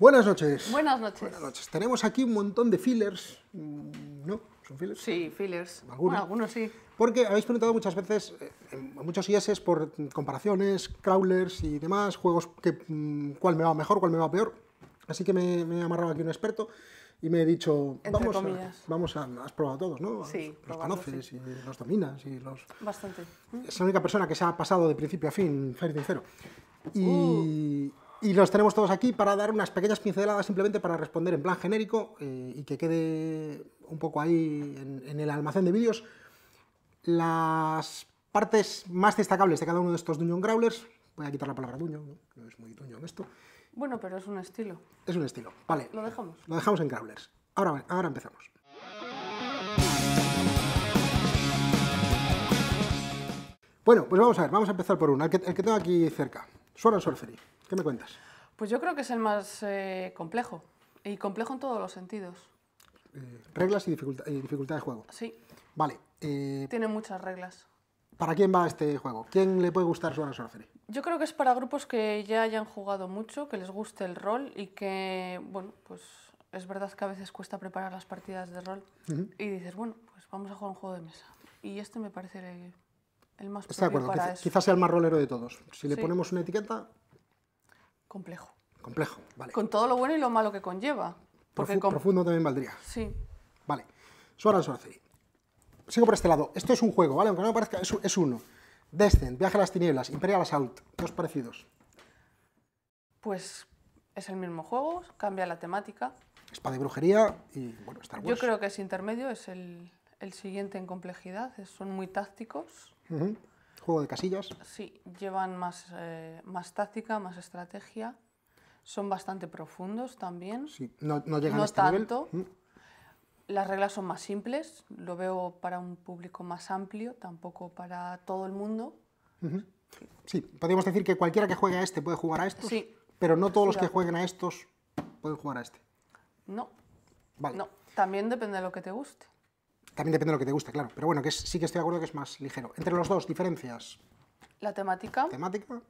Buenas noches. Buenas noches. Buenas noches. Tenemos aquí un montón de fillers, mm, ¿no? ¿Son fillers? Sí, fillers. Algunos, bueno, algunos sí. Porque habéis preguntado muchas veces, eh, en muchos IS, por comparaciones, crawlers y demás, juegos que mm, cuál me va mejor, cuál me va peor. Así que me, he amarrado aquí un experto y me he dicho, vamos, a, vamos a, has probado todos, ¿no? Sí, los conoces y los dominas y los... Bastante. Es la única persona que se ha pasado de principio a fin, Fairy Cero. Y... Uh y los tenemos todos aquí para dar unas pequeñas pinceladas simplemente para responder en plan genérico eh, y que quede un poco ahí en, el almacén de vídeos las partes más destacables de cada uno de estos Dungeon Growlers. Voy a quitar la palabra Dungeon, ¿no? es muy Dungeon esto. Bueno, pero es un estilo. Es un estilo, vale. Lo dejamos. Lo dejamos en Growlers. Ahora, ahora empezamos. Bueno, pues vamos a ver, vamos a empezar por uno, el que, tengo aquí cerca. Suara Surfery. ¿Qué me cuentas? Pues yo creo que es el más eh, complejo, y complejo en todos los sentidos. Eh, reglas y dificultad, de juego. Sí. Vale. Eh, Tiene muchas reglas. ¿Para quién va este juego? ¿Quién le puede gustar Sword Sorcery? Yo creo que es para grupos que ya hayan jugado mucho, que les guste el rol y que, bueno, pues es verdad que a veces cuesta preparar las partidas de rol y dices, bueno, pues vamos a jugar un juego de mesa. Y este me parece el, más Está de acuerdo, quizás sea el más rolero de todos. Si le ponemos una etiqueta, Complejo. Complejo, vale. Con todo lo bueno y lo malo que conlleva. Porque Profundo también valdría. Sí. Vale. Suara Sorcery. Sigo por este lado. Esto es un juego, ¿vale? Aunque no me parezca, es, uno. Descent, Viaje a las Tinieblas, Imperial Assault. Dos parecidos. Pues es el mismo juego, cambia la temática. Espada y brujería y, bueno, Star Wars. Yo creo que es intermedio, es el, siguiente en complejidad. Son muy tácticos juego de casillas. Sí, llevan más, eh, más táctica, más estrategia. Son bastante profundos también. Sí, no, no llegan a este tanto. Mm. Las reglas son más simples, lo veo para un público más amplio, tampoco para todo el mundo. Sí, podríamos decir que cualquiera que juegue a este puede jugar a estos, sí, pero no todos los que jueguen a estos pueden jugar a este. No. No, también depende de lo que te guste. También depende de lo que te guste, claro. Pero bueno, que sí que estoy de acuerdo que es más ligero. Entre los dos, diferencias. La temática. Temática.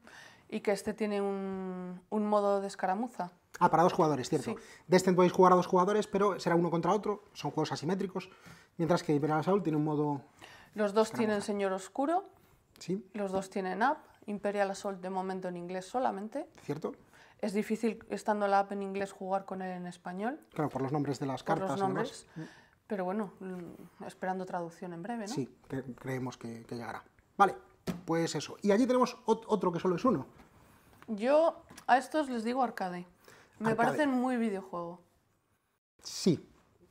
Y que este tiene un, modo de escaramuza. Ah, para dos jugadores, cierto. De este podéis jugar a dos jugadores, pero será uno contra otro. Son juegos asimétricos. Mientras que Imperial Assault tiene un modo. Los dos tienen Señor Oscuro. Sí. Los dos tienen app. Imperial Assault de momento en inglés solamente. Cierto. Es difícil, estando la app en inglés, jugar con él en español. Claro, por los nombres de las cartas. Y mm. Pero bueno, mm, esperando traducción en breve, ¿no? Sí, creemos que, llegará. Vale, pues eso. Y allí tenemos otro que solo es uno. Yo a estos les digo arcade. Me parecen muy videojuego. Sí.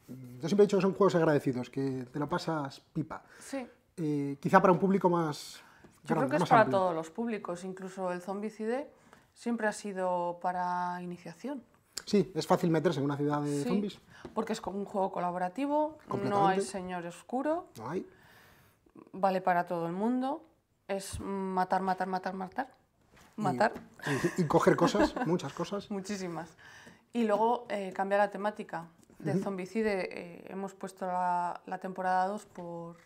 Yo siempre he dicho que son juegos agradecidos, que te lo pasas pipa. Sí. Eh, quizá para un público más. Yo creo que es para todos los públicos, incluso el zombicide siempre ha sido para iniciación. Sí, es fácil meterse en una ciudad de zombies. Porque es como un juego colaborativo, no hay señor oscuro. No hay. Vale para todo el mundo. Es matar, matar, matar, matar. Matar. Y, coger cosas, muchas cosas. Muchísimas. Y luego eh, cambiar la temática. De zombicide eh, hemos puesto la, temporada 2 por,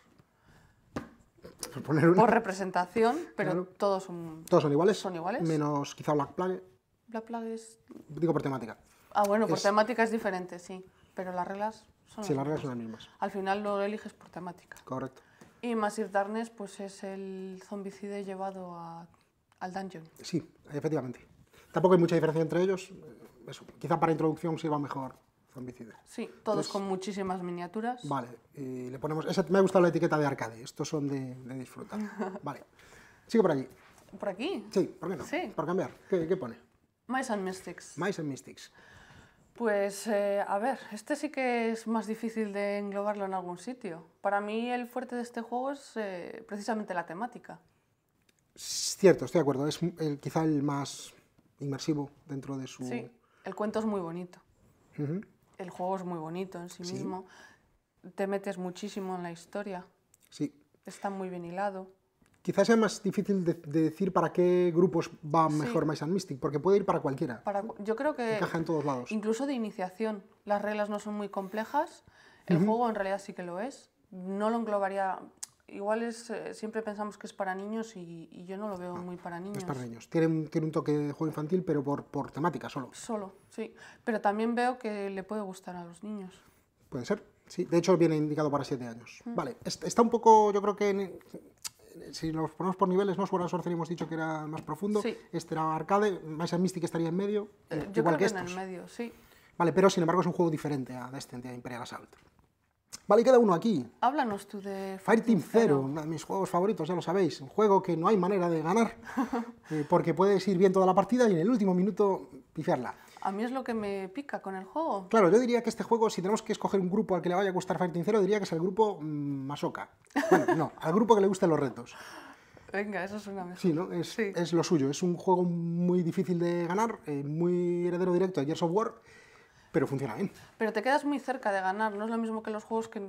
por, representación, pero todos son, todos son iguales. Son iguales. Menos quizá Black Plague. Black Flag es... Digo por temática. Ah, bueno, por temática es diferente, sí. Pero las reglas son sí, las, reglas son las mismas. Al final lo eliges por temática. Correcto. Y Masir Darkness pues es el zombicide llevado a, al dungeon. Sí, efectivamente. Tampoco hay mucha diferencia entre ellos. Eso, quizá para introducción sirva mejor zombicide. Sí, todos con muchísimas miniaturas. Vale, y le ponemos... me ha gustado la etiqueta de arcade, estos son de, disfrutar. vale, sigo por allí. ¿Por aquí? Sí, ¿por qué no? Sí. Por cambiar. ¿Qué, qué pone? Mice and Mystics. Mice and Mystics. Pues eh, a ver, este sí que es más difícil de englobarlo en algún sitio. Para mí el fuerte de este juego es eh, precisamente la temática. Cierto, estoy de acuerdo. Es el, quizá el más inmersivo dentro de su... Sí, el cuento es muy bonito. El juego es muy bonito en sí, sí, mismo. Te metes muchísimo en la historia. Sí. Está muy bien hilado. Quizás sea más difícil de, decir para qué grupos va mejor sí. Mystic, porque puede ir para cualquiera. Para, yo creo que... Encaja en todos lados. Incluso de iniciación. Las reglas no son muy complejas. El juego en realidad sí que lo es. No lo englobaría... Igual eh, siempre pensamos que es para niños y, yo no lo veo ah, muy para niños. es para niños. Tiene un, un toque de juego infantil, pero por, por temática solo. Solo, sí. Pero también veo que le puede gustar a los niños. Puede ser. Sí, de hecho viene indicado para siete años. Mm. Vale, está un poco, yo creo que si los ponemos por niveles, ¿no? Sword Sorcery hemos dicho que era más profundo, este era arcade, más Mystic estaría en medio, eh, eh, yo creo que, en medio, sí. Vale, pero sin embargo es un juego diferente a este y Imperial Assault. Vale, y queda uno aquí. Háblanos tú de Fireteam Zero, uno de mis juegos favoritos, ya lo sabéis. Un juego que no hay manera de ganar, eh, porque puedes ir bien toda la partida y en el último minuto pifiarla. A mí es lo que me pica con el juego. Claro, yo diría que este juego, si tenemos que escoger un grupo al que le vaya a gustar Fighting Zero, diría que es el grupo mm, Masoca. Bueno, no, al grupo que le gusten los retos. Venga, eso una mejor. Sí, ¿no? Es, lo suyo. Es un juego muy difícil de ganar, eh, muy heredero directo a Gears of War, pero funciona bien. Pero te quedas muy cerca de ganar, no es lo mismo que los juegos que,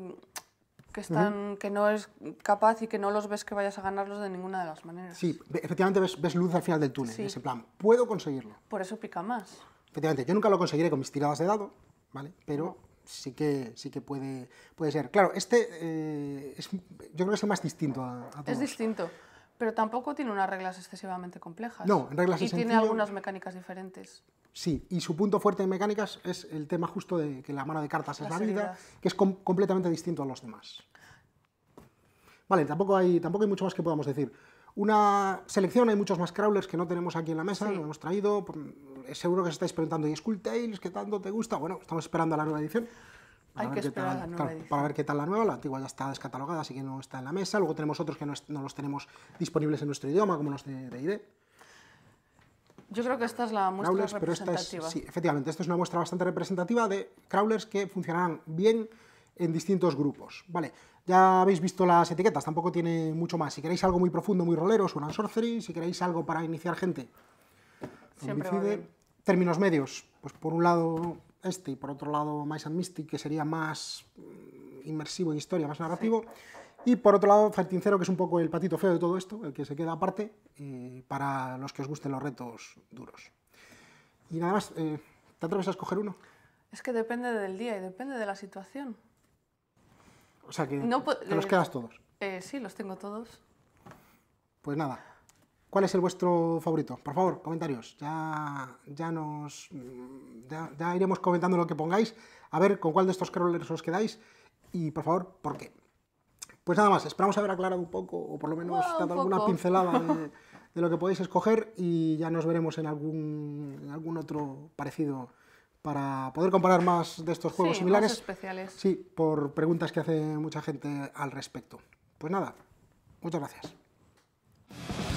están, que no es capaz y que no los ves que vayas a ganarlos de ninguna de las maneras. Sí, efectivamente ves, luz al final del túnel, ese plan. Puedo conseguirlo. Por eso pica más efectivamente, yo nunca lo conseguiré con mis tiradas de dado, ¿vale? Pero sí que, sí que puede, puede ser. Claro, este eh, es, yo creo que es el más distinto a, todos. Es distinto. Pero tampoco tiene unas reglas excesivamente complejas. No, en reglas Y tiene algunas mecánicas diferentes. Sí, y su punto fuerte en mecánicas es el tema justo de que la mano de cartas es la vida, que es completamente distinto a los demás. Vale, tampoco hay, tampoco hay mucho más que podamos decir. Una selección, hay muchos más crawlers que no tenemos aquí en la mesa, sí. hemos traído. Eh, seguro que os estáis preguntando, ¿y Skull Tales qué tanto te gusta? Bueno, estamos esperando a la nueva edición. Hay que esperar la nueva Para ver qué tal la nueva, la antigua ya está descatalogada, así que no está en la mesa. Luego tenemos otros que no, los tenemos disponibles en nuestro idioma, como los de, ID. Yo creo que esta es la muestra representativa. sí, efectivamente, esta es una muestra bastante representativa de crawlers que funcionarán bien en distintos grupos. Vale, ya habéis visto las etiquetas, tampoco tiene mucho más. Si queréis algo muy profundo, muy rolero, suena Sorcery. Si queréis algo para iniciar gente, Siempre Términos medios, pues por un lado este y por otro lado Mice and Mystic, que sería más mm, inmersivo en historia, más narrativo. Y por otro lado, Fertincero, que es un poco el patito feo de todo esto, el que se queda aparte, eh, para los que os gusten los retos duros. Y nada más, eh, ¿te atreves a escoger uno? Es que depende del día y depende de la situación. O sea que no, te los eh, quedas todos. Eh, sí, los tengo todos. Pues nada. ¿Cuál es el vuestro favorito? Por favor, comentarios. Ya, ya nos. Mm, ya, iremos comentando lo que pongáis. A ver con cuál de estos crawlers os quedáis. Y por favor, ¿por qué? Pues nada más, esperamos haber aclarado un poco, o por lo menos dado alguna pincelada de, lo que podéis escoger. Y ya nos veremos en algún, en algún otro parecido para poder comparar más de estos juegos similares. especiales. Sí, por preguntas que hace mucha gente al respecto. Pues nada, muchas gracias.